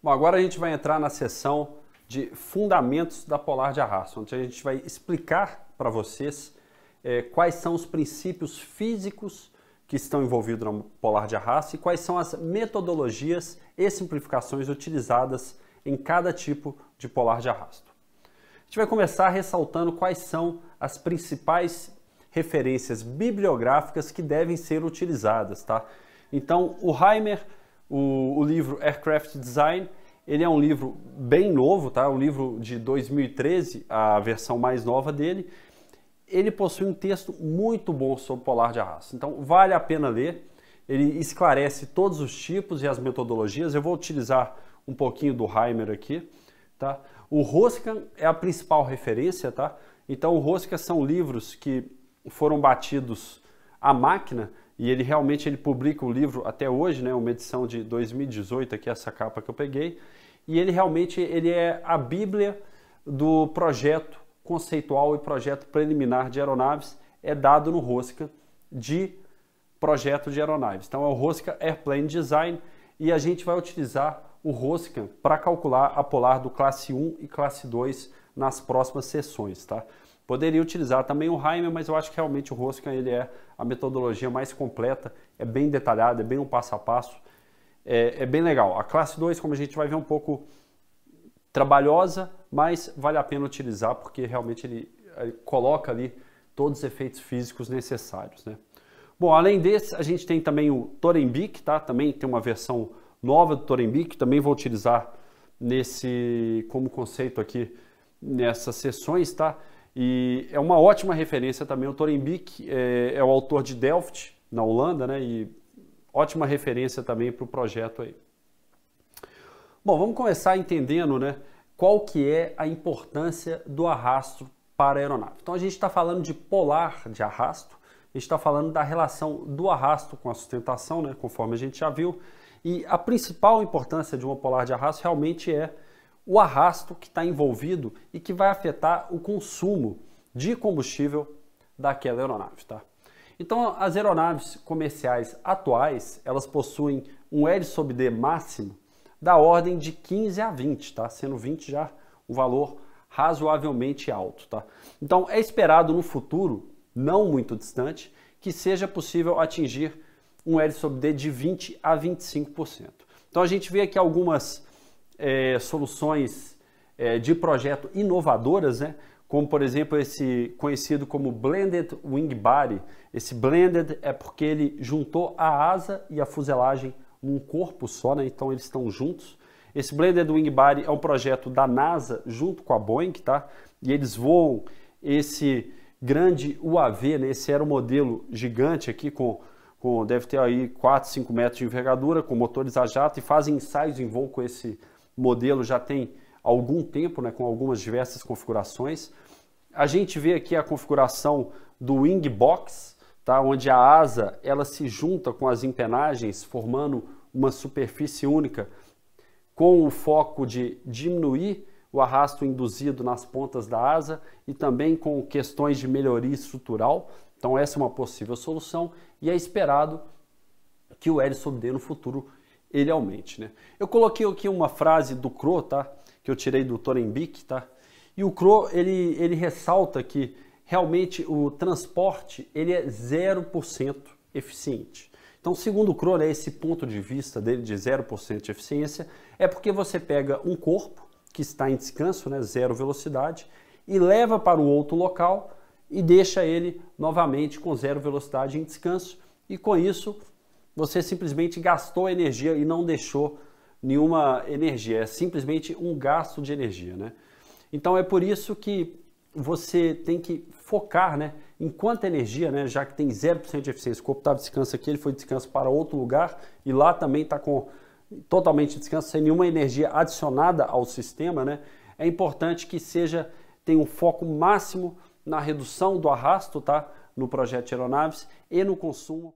Bom, agora a gente vai entrar na seção de fundamentos da polar de arrasto, onde a gente vai explicar para vocês é, quais são os princípios físicos que estão envolvidos na polar de arrasto e quais são as metodologias e simplificações utilizadas em cada tipo de polar de arrasto. A gente vai começar ressaltando quais são as principais referências bibliográficas que devem ser utilizadas, tá? Então, o Heimer o, o livro Aircraft Design. Ele é um livro bem novo, tá? Um livro de 2013, a versão mais nova dele. Ele possui um texto muito bom sobre polar de arrasto. Então vale a pena ler. Ele esclarece todos os tipos e as metodologias. Eu vou utilizar um pouquinho do Heimer aqui, tá? O Roskan é a principal referência, tá? Então o Roskan são livros que foram batidos à máquina e ele realmente ele publica o livro até hoje, né, uma edição de 2018, aqui é essa capa que eu peguei. E ele realmente ele é a bíblia do projeto conceitual e projeto preliminar de aeronaves, é dado no Rosca de projeto de aeronaves. Então é o Rosca Airplane Design e a gente vai utilizar o Rosca para calcular a polar do classe 1 e classe 2 nas próximas sessões, tá? Poderia utilizar também o Heimer, mas eu acho que realmente o Roskin ele é a metodologia mais completa, é bem detalhada, é bem um passo a passo, é, é bem legal. A classe 2, como a gente vai ver, é um pouco trabalhosa, mas vale a pena utilizar porque realmente ele, ele coloca ali todos os efeitos físicos necessários. Né? Bom, além desse, a gente tem também o Torembic, tá? Também tem uma versão nova do Torembic, também vou utilizar nesse como conceito aqui nessas sessões, tá? E é uma ótima referência também. O Torenbeek é, é o autor de Delft, na Holanda, né? E ótima referência também para o projeto aí. Bom, vamos começar entendendo, né? Qual que é a importância do arrasto para a aeronave. Então a gente está falando de polar de arrasto, a gente está falando da relação do arrasto com a sustentação, né, conforme a gente já viu, e a principal importância de uma polar de arrasto realmente é o arrasto que está envolvido e que vai afetar o consumo de combustível daquela aeronave, tá? Então, as aeronaves comerciais atuais, elas possuem um L sobre D máximo da ordem de 15 a 20, tá? Sendo 20 já o um valor razoavelmente alto, tá? Então, é esperado no futuro, não muito distante, que seja possível atingir um L sobre D de 20 a 25%. Então, a gente vê aqui algumas é, soluções é, de projeto inovadoras, né? como por exemplo esse conhecido como Blended Wing Body. Esse Blended é porque ele juntou a asa e a fuselagem num corpo só, né? então eles estão juntos. Esse Blended Wing Body é um projeto da NASA junto com a Boeing, tá? e eles voam esse grande UAV, né? esse aeromodelo gigante aqui com, com deve ter aí 4, 5 metros de envergadura, com motores a jato e fazem ensaios em voo com esse modelo já tem algum tempo, né, com algumas diversas configurações. A gente vê aqui a configuração do wing box, tá, onde a asa ela se junta com as empenagens, formando uma superfície única, com o foco de diminuir o arrasto induzido nas pontas da asa e também com questões de melhoria estrutural. Então essa é uma possível solução e é esperado que o Edson D no futuro ele aumente. Né? Eu coloquei aqui uma frase do Cro, tá? que eu tirei do Torembic, tá? e o Cro ele, ele ressalta que realmente o transporte ele é 0% eficiente. Então, segundo o Cro, né, esse ponto de vista dele de 0% de eficiência é porque você pega um corpo que está em descanso, né, zero velocidade, e leva para o outro local e deixa ele novamente com zero velocidade em descanso, e com isso você simplesmente gastou energia e não deixou nenhuma energia, é simplesmente um gasto de energia, né? Então é por isso que você tem que focar, né? quanta energia, né? Já que tem 0% de eficiência, o corpo está descanso aqui, ele foi descanso para outro lugar e lá também está com totalmente descanso, sem nenhuma energia adicionada ao sistema, né? É importante que seja tenha um foco máximo na redução do arrasto, tá? No projeto de aeronaves e no consumo.